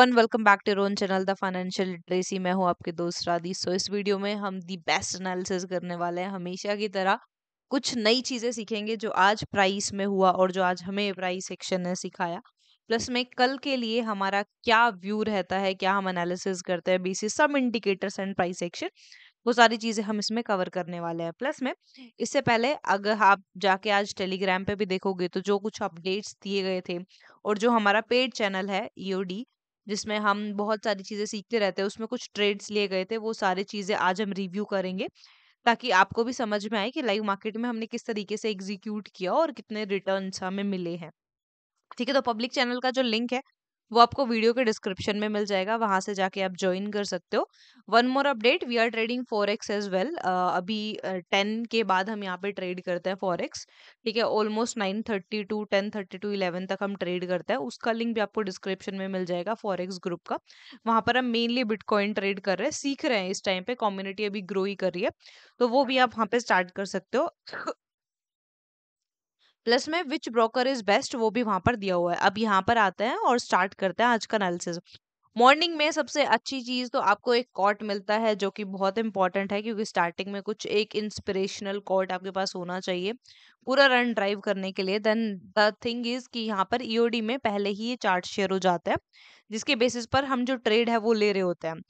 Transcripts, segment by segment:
Everyone welcome back to Ron channel the financial literacy मैं हूं आपके दोस्त राधी सो इस वीडियो में हम दी बेस्ट एनालिसिस करने वाले हैं हमेशा की तरह कुछ नई चीज़ें सीखेंगे जो आज प्राइस में हुआ और जो आज हमें प्राइस सेक्शन ने सिखाया प्लस में कल के लिए हमारा क्या व्यू रहता है क्या हम एनालिसिस करते हैं बेसिस सब इंडिकेटर्स एंड प्राइस एक्शन वो सारी चीज़ें हम इसमें कवर करने वाले हैं प्लस में इससे पहले अगर आप जाके आज टेलीग्राम पे भी देखोगे तो जो कुछ अपडेट्स दिए गए थे और जो हमारा पेड चैनल है ईओडी e जिसमें हम बहुत सारी चीज़ें सीखते रहते हैं। उसमें कुछ ट्रेड्स लिए गए थे, वो सारी चीज़ें आज हम रिव्यू करेंगे, ताकि आपको भी समझ में आए कि लाइव मार्केट में हमने किस तरीके से एग्जीक्यूट किया और कितने रिटर्न्स हमें मिले हैं। ठीक है, तो पब्लिक चैनल का जो लिंक है वो आपको वीडियो के डिस्क्रिप्शन में मिल जाएगा वहां से जाके आप ज्वाइन कर सकते हो one more update we are trading forex as well अभी टेन के बाद हम यहाँ पे ट्रेड करते हैं फोर एक्स ठीक है almost nine thirty to ten thirty to eleven तक हम ट्रेड करते हैं उसका लिंक भी आपको डिस्क्रिप्शन में मिल जाएगा फॉर एक्स ग्रुप का वहां पर हम मेनली बिटकॉइन ट्रेड कर रहे हैं सीख रहे हैं इस टाइम पे कम्युनिटी अभी ग्रो ही कर रही है तो वो भी आप वहाँ पे स्टार्ट कर सकते हो प्लस में विच ब्रोकर इज बेस्ट वो भी वहां पर दिया हुआ है अब यहाँ पर आते हैं और स्टार्ट करते हैं आज का एनालिसिस मॉर्निंग में सबसे अच्छी चीज तो आपको एक कॉट मिलता है जो कि बहुत इंपॉर्टेंट है क्योंकि स्टार्टिंग में कुछ एक इंस्पिरेशनल कॉट आपके पास होना चाहिए पूरा रन ड्राइव करने के लिए देन द थिंग इज कि यहाँ पर ईओडी e में पहले ही ये चार्ट शेयर हो जाता है जिसके बेसिस पर हम जो ट्रेड है वो ले रहे होते हैं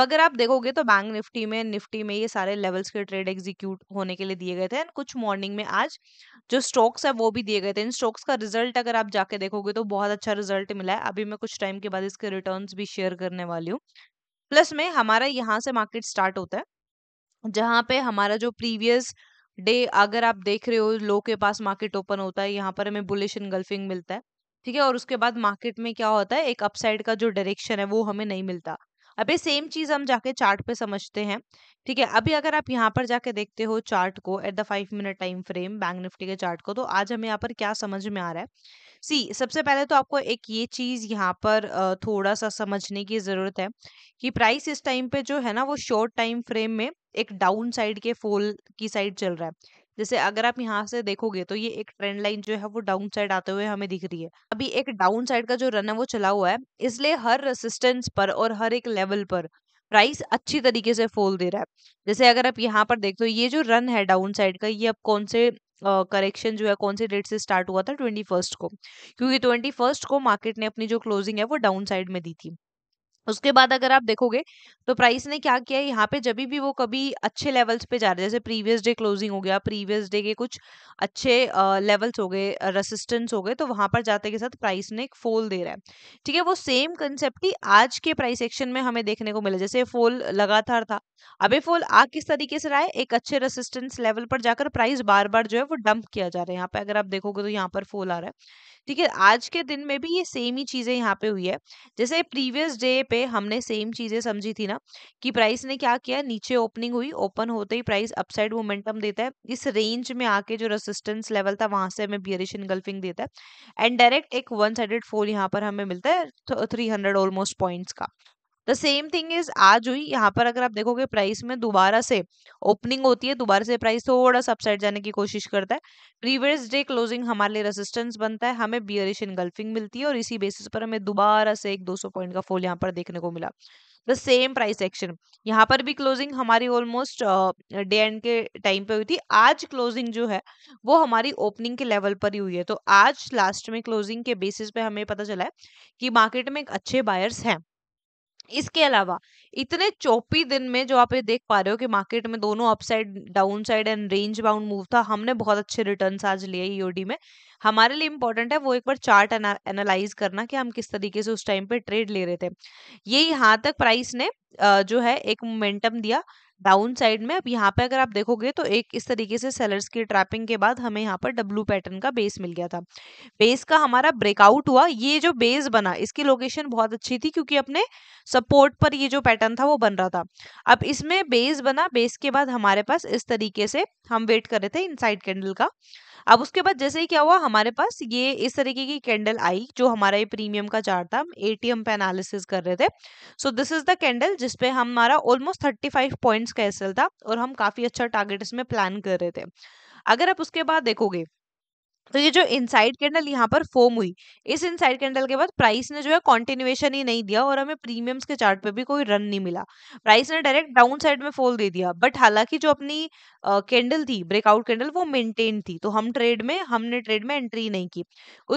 अगर आप देखोगे तो बैंक निफ्टी में निफ्टी में ये सारे लेवल्स के ट्रेड एग्जीक्यूट होने के लिए दिए गए थे कुछ मॉर्निंग में आज जो स्टॉक्स है वो भी दिए गए थे इन स्टॉक्स का रिजल्ट अगर आप जाके देखोगे तो बहुत अच्छा रिजल्ट मिला है अभी मैं कुछ टाइम के बाद इसके रिटर्न भी शेयर करने वाली हूँ प्लस में हमारा यहाँ से मार्केट स्टार्ट होता है जहाँ पे हमारा जो प्रीवियस डे अगर आप देख रहे हो लो के पास मार्केट ओपन होता है यहाँ पर हमें बुलिश इनगल्फिंग मिलता है ठीक है और उसके बाद मार्केट में क्या होता है एक अपसाइड का जो डायरेक्शन है वो हमें नहीं मिलता अबे सेम चीज हम जाके चार्ट पे समझते हैं ठीक है अभी अगर आप यहाँ पर जाके देखते हो चार्ट को at the five minute time frame Bank Nifty के चार्ट को तो आज हमें यहाँ पर क्या समझ में आ रहा है सी सबसे पहले तो आपको एक ये चीज यहाँ पर थोड़ा सा समझने की जरूरत है कि प्राइस इस टाइम पे जो है ना वो शॉर्ट टाइम फ्रेम में एक डाउन साइड के फोल की साइड चल रहा है जैसे अगर आप यहाँ से देखोगे तो ये एक ट्रेंड लाइन जो है वो डाउन साइड आते हुए हमें दिख रही है अभी एक डाउन साइड का जो रन है वो चला हुआ है इसलिए हर रेसिस्टेंस पर और हर एक लेवल पर प्राइस अच्छी तरीके से फोल दे रहा है जैसे अगर आप यहाँ पर देखते हो ये जो रन है डाउन साइड का ये अब कौन से करेक्शन uh, जो है कौन से डेट से स्टार्ट हुआ था ट्वेंटी फर्स्ट को क्योंकि ट्वेंटी फर्स्ट को मार्केट ने अपनी जो क्लोजिंग है वो डाउन साइड में दी थी उसके बाद अगर आप देखोगे तो प्राइस ने क्या किया यहाँ पे जब भी वो कभी अच्छे लेवल्स पे जा रहे हैं जैसे प्रीवियस डे क्लोजिंग हो गया प्रीवियस डे के कुछ अच्छे लेवल्स हो गए रेसिस्टेंस हो गए तो वहां पर जाते के साथ प्राइस ने एक फोल दे रहा है ठीक है वो सेम कंसेप्ट ही आज के प्राइस एक्शन में हमें देखने को मिला जैसे फोल लगातार था अब फोल आ किस तरीके से रहा है एक अच्छे रेसिस्टेंस लेवल पर जाकर प्राइस बार बार जो है वो डंप किया जा रहा है यहाँ पे अगर आप देखोगे तो यहाँ पर फोल आ रहा है ठीक है आज के दिन में भी ये सेम ही चीजें यहाँ पे हुई है जैसे प्रीवियस डे पे हमने सेम चीज़ें समझी थी ना कि प्राइस ने क्या किया नीचे ओपनिंग हुई ओपन होते ही प्राइस अपसाइड मोमेंटम देता है इस रेंज में आके जो रेसिस्टेंस लेवल था वहां से हमें बियरिश इनगल्फिंग देता है एंड डायरेक्ट एक वन साइडेड फोल यहाँ पर हमें मिलता है थ्री हंड्रेड ऑलमोस्ट पॉइंट्स का द सेम थिंग इज आज हुई यहाँ पर अगर आप देखोगे प्राइस में दोबारा से ओपनिंग होती है दोबारा से प्राइस थोड़ा अपसाइड जाने की कोशिश करता है प्रीवियस डे क्लोजिंग हमारे लिए रेसिस्टेंस बनता है हमें बियरिश इनगल्फिंग मिलती है और इसी बेसिस पर हमें दोबारा से एक 200 पॉइंट का फॉल यहाँ पर देखने को मिला द सेम प्राइस एक्शन यहाँ पर भी क्लोजिंग हमारी ऑलमोस्ट डे एंड के टाइम पे हुई थी आज क्लोजिंग जो है वो हमारी ओपनिंग के लेवल पर ही हुई है तो आज लास्ट में क्लोजिंग के बेसिस पे हमें पता चला है कि मार्केट में एक अच्छे बायर्स हैं इसके अलावा इतने चौपी दिन में जो आप ये देख पा रहे हो कि मार्केट में दोनों upside down side and range bound move था हमने बहुत अच्छे रिटर्न आज लिए ईओडी e में हमारे लिए इंपॉर्टेंट है वो एक बार चार्ट एनालाइज करना कि हम किस तरीके से उस टाइम पे ट्रेड ले रहे थे ये यहाँ तक प्राइस ने जो है एक मोमेंटम दिया डाउन साइड में अब यहाँ पे अगर आप देखोगे तो एक इस तरीके से सेलर्स की ट्रैपिंग के बाद हमें यहाँ पर डब्लू पैटर्न का बेस मिल गया था बेस का हमारा ब्रेकआउट हुआ ये जो बेस बना इसकी लोकेशन बहुत अच्छी थी क्योंकि अपने सपोर्ट पर ये जो पैटर्न था वो बन रहा था अब इसमें बेस बना बेस के बाद हमारे पास इस तरीके से हम वेट कर रहे थे इन कैंडल का अब उसके बाद जैसे ही क्या हुआ हमारे पास ये इस तरीके की कैंडल आई जो हमारा ये प्रीमियम का चार्ट था हम एटीएम पे एनालिसिस कर रहे थे so this is the candle जिसपे हमारा almost thirty five points performance का एस था और हम काफ़ी अच्छा टारगेट इसमें प्लान कर रहे थे अगर आप उसके बाद देखोगे तो ये जो इनसाइड कैंडल यहाँ पर फॉर्म हुई इस इनसाइड कैंडल के बाद प्राइस ने जो है कॉन्टिन्यूएशन ही नहीं दिया और हमें प्रीमियम्स के चार्ट पे भी कोई रन नहीं मिला प्राइस ने डायरेक्ट डाउन साइड में फॉल दे दिया बट हालांकि जो अपनी कैंडल थी ब्रेकआउट कैंडल वो मेंटेन थी तो हम ट्रेड में हमने ट्रेड में एंट्री नहीं की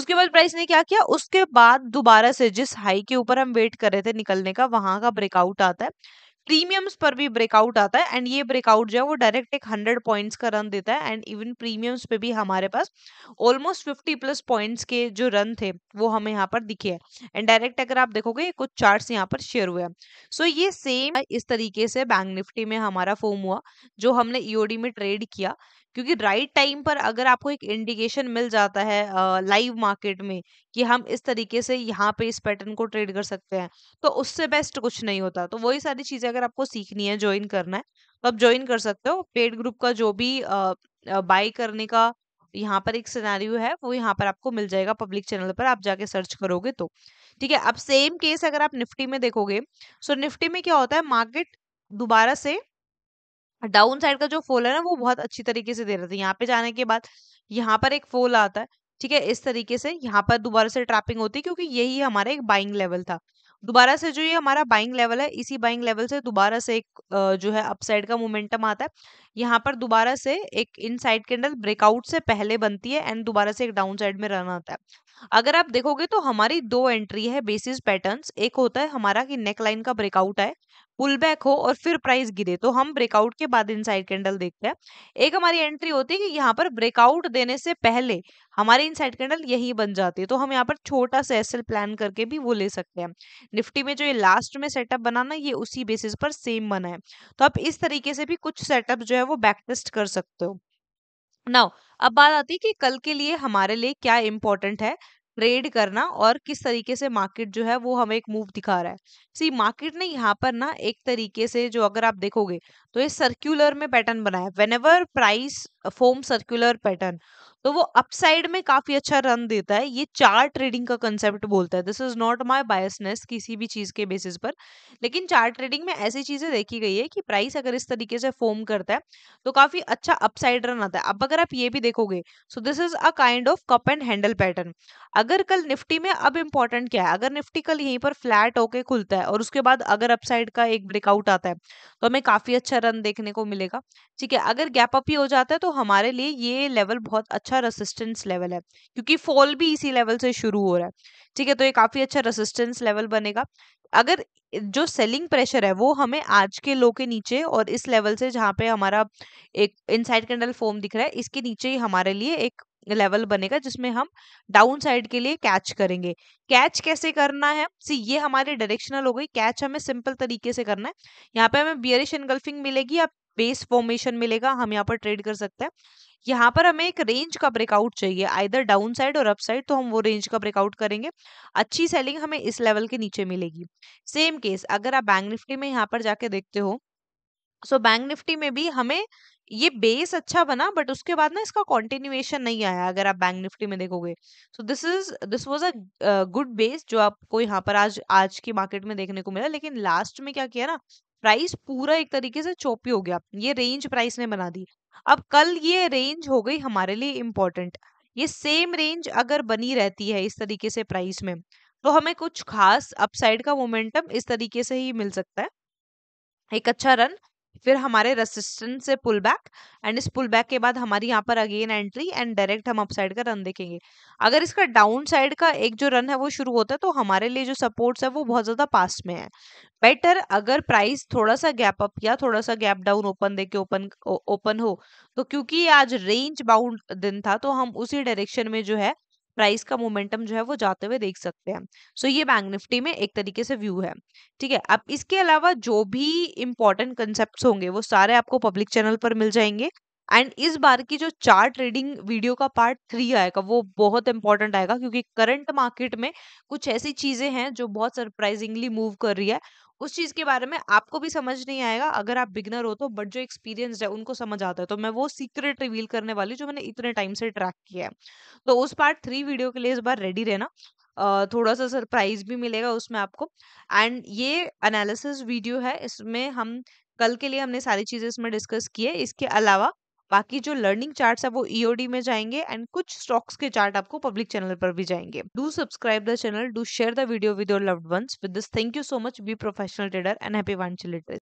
उसके बाद प्राइस ने क्या किया उसके बाद दोबारा से जिस हाई के ऊपर हम वेट कर रहे थे निकलने का वहां का ब्रेकआउट आता है प्रीमियम्स पर भी ब्रेकआउट आता है एंड ये ब्रेकआउट जो है वो डायरेक्ट एक हंड्रेड पॉइंट्स का रन देता है एंड इवन प्रीमियम्स पे भी हमारे पास ऑलमोस्ट फिफ्टी प्लस पॉइंट्स के जो रन थे वो हमें यहाँ पर दिखे है एंड डायरेक्ट अगर आप देखोगे कुछ चार्ट्स यहाँ पर शेयर हुए हैं सो so ये सेम इस तरीके से बैंक निफ्टी में हमारा फॉर्म हुआ जो हमने ईओडी e में ट्रेड किया क्योंकि राइट टाइम पर अगर आपको एक इंडिकेशन मिल जाता है लाइव मार्केट में कि हम इस तरीके से यहाँ पे इस पैटर्न को ट्रेड कर सकते हैं तो उससे बेस्ट कुछ नहीं होता तो वही सारी चीजें अगर आपको सीखनी है ज्वाइन करना है तो आप ज्वाइन कर सकते हो पेड ग्रुप का जो भी बाय करने का यहाँ पर एक सिनेरियो है वो यहाँ पर आपको मिल जाएगा पब्लिक चैनल पर आप जाके सर्च करोगे तो ठीक है अब सेम केस अगर आप निफ्टी में देखोगे सो निफ्टी में क्या होता है मार्केट दोबारा से डाउन साइड का जो फॉल है ना वो बहुत अच्छी तरीके से दे रहे थे यहाँ पे जाने के बाद यहाँ पर एक फॉल आता है ठीक है इस तरीके से यहाँ पर दोबारा से ट्रैपिंग होती है क्योंकि यही हमारा एक बाइंग लेवल था दोबारा से जो ये हमारा बाइंग लेवल है इसी बाइंग लेवल से दोबारा से एक जो है अपसाइड का मोमेंटम आता है यहाँ पर दोबारा से एक इन साइड कैंडल ब्रेकआउट से पहले बनती है एंड दोबारा से एक डाउन साइड में रन आता है अगर आप देखोगे तो हमारी दो एंट्री है बेसिस पैटर्न्स एक होता है हमारा कि नेक लाइन का ब्रेकआउट आए पुल बैक हो और फिर प्राइस गिरे तो हम ब्रेकआउट के बाद इनसाइड कैंडल देखते हैं एक हमारी एंट्री होती है कि यहाँ पर ब्रेकआउट देने से पहले हमारी इनसाइड कैंडल यही बन जाती है तो हम यहाँ पर छोटा सा एसएल प्लान करके भी वो ले सकते हैं निफ्टी में जो ये लास्ट में सेटअप बना ना ये उसी बेसिस पर सेम बना है तो आप इस तरीके से भी कुछ सेटअप जो है वो बैक टेस्ट कर सकते हो नाउ अब बात आती है कि कल के लिए हमारे लिए क्या इम्पोर्टेंट है ट्रेड करना और किस तरीके से मार्केट जो है वो हमें एक मूव दिखा रहा है सी मार्केट ने यहाँ पर ना एक तरीके से जो अगर आप देखोगे तो ये सर्कुलर में पैटर्न बनाया whenever price form circular pattern तो वो अपसाइड में काफी अच्छा रन देता है ये चार ट्रेडिंग का कंसेप्ट बोलता है this is not my business किसी भी चीज के बेसिस पर लेकिन चार ट्रेडिंग में ऐसी चीजें देखी गई है कि प्राइस अगर इस तरीके से फॉर्म करता है तो काफी अच्छा अपसाइड रन आता है अब अगर आप ये भी देखोगे so this is a kind of cup and handle pattern अगर कल निफ्टी में अब इंपॉर्टेंट क्या है अगर निफ्टी कल यहीं पर फ्लैट होके खुलता है और उसके बाद अगर अपसाइड का एक ब्रेकआउट आता है तो हमें काफी अच्छा रन देखने को मिलेगा ठीक है अगर गैप अप ही हो जाता है तो हमारे लिए ये लेवल बहुत अच्छा अच्छा रेसिस्टेंस लेवल है क्योंकि फॉल भी इसी लेवल से शुरू हो रहा है ठीक है तो ये काफ़ी अच्छा रेसिस्टेंस लेवल बनेगा अगर जो सेलिंग प्रेशर है वो हमें आज के लो के नीचे और इस लेवल से जहाँ पे हमारा एक इनसाइड कैंडल फॉर्म दिख रहा है इसके नीचे ही हमारे लिए एक लेवल बनेगा जिसमें हम डाउन साइड के लिए कैच करेंगे कैच कैसे करना है सी ये हमारे डायरेक्शनल हो गई कैच हमें सिंपल तरीके से करना है यहाँ पे हमें बियरिश एनगल्फिंग मिलेगी या बेस फॉर्मेशन मिलेगा हम यहाँ पर ट्रेड कर सकते हैं यहाँ पर हमें एक रेंज का ब्रेकआउट चाहिए आइधर डाउन साइड और अप साइड तो हम वो रेंज का ब्रेकआउट करेंगे अच्छी सेलिंग हमें इस लेवल के नीचे मिलेगी सेम केस अगर आप बैंक निफ्टी में यहाँ पर जाके देखते हो सो बैंक निफ्टी में भी हमें ये बेस अच्छा बना बट उसके बाद ना इसका कॉन्टिन्यूएशन नहीं आया अगर आप बैंक निफ्टी में देखोगे so this is this was a good base जो आपको यहाँ पर आज आज की मार्केट में देखने को मिला लेकिन लास्ट में क्या किया ना प्राइस पूरा एक तरीके से चौपी हो गया ये रेंज प्राइस ने बना दी अब कल ये रेंज हो गई हमारे लिए इम्पोर्टेंट ये सेम रेंज अगर बनी रहती है इस तरीके से प्राइस में तो हमें कुछ खास अपसाइड का मोमेंटम इस तरीके से ही मिल सकता है एक अच्छा रन फिर हमारे रेसिस्टेंस से पुल बैक एंड इस पुल बैक के बाद हमारी यहाँ पर अगेन एंट्री एंड डायरेक्ट हम अपसाइड का रन देखेंगे अगर इसका डाउन साइड का एक जो रन है वो शुरू होता है तो हमारे लिए जो सपोर्ट्स है वो बहुत ज़्यादा पास में है बेटर अगर प्राइस थोड़ा सा गैप अप या थोड़ा सा गैप डाउन ओपन दे के ओपन ओपन हो तो क्योंकि आज रेंज बाउंड दिन था तो हम उसी डायरेक्शन में जो है प्राइस का मोमेंटम जो है वो जाते हुए देख सकते हैं सो so, ये बैंक निफ्टी में एक तरीके से व्यू है ठीक है अब इसके अलावा जो भी इंपॉर्टेंट कंसेप्ट होंगे वो सारे आपको पब्लिक चैनल पर मिल जाएंगे एंड इस बार की जो चार ट्रेडिंग वीडियो का पार्ट थ्री आएगा वो बहुत इंपॉर्टेंट आएगा क्योंकि करंट मार्केट में कुछ ऐसी चीजें हैं जो बहुत सरप्राइजिंगली मूव कर रही है उस चीज के बारे में आपको भी समझ नहीं आएगा अगर आप बिगनर हो तो बट जो एक्सपीरियंस है उनको समझ आता है तो मैं वो सीक्रेट रिवील करने वाली जो मैंने इतने टाइम से ट्रैक किया है तो उस पार्ट थ्री वीडियो के लिए इस बार रेडी रहना Uh, थोड़ा सा सरप्राइज भी मिलेगा उसमें आपको एंड ये एनालिसिस वीडियो है इसमें हम कल के लिए हमने सारी चीज़ें इसमें डिस्कस की है इसके अलावा बाकी जो लर्निंग चार्ट है वो ईओडी e में जाएंगे एंड कुछ स्टॉक्स के चार्ट आपको पब्लिक चैनल पर भी जाएंगे do subscribe the channel do share the video with your loved ones with this thank you so much be professional trader and happy वांचलिटरेस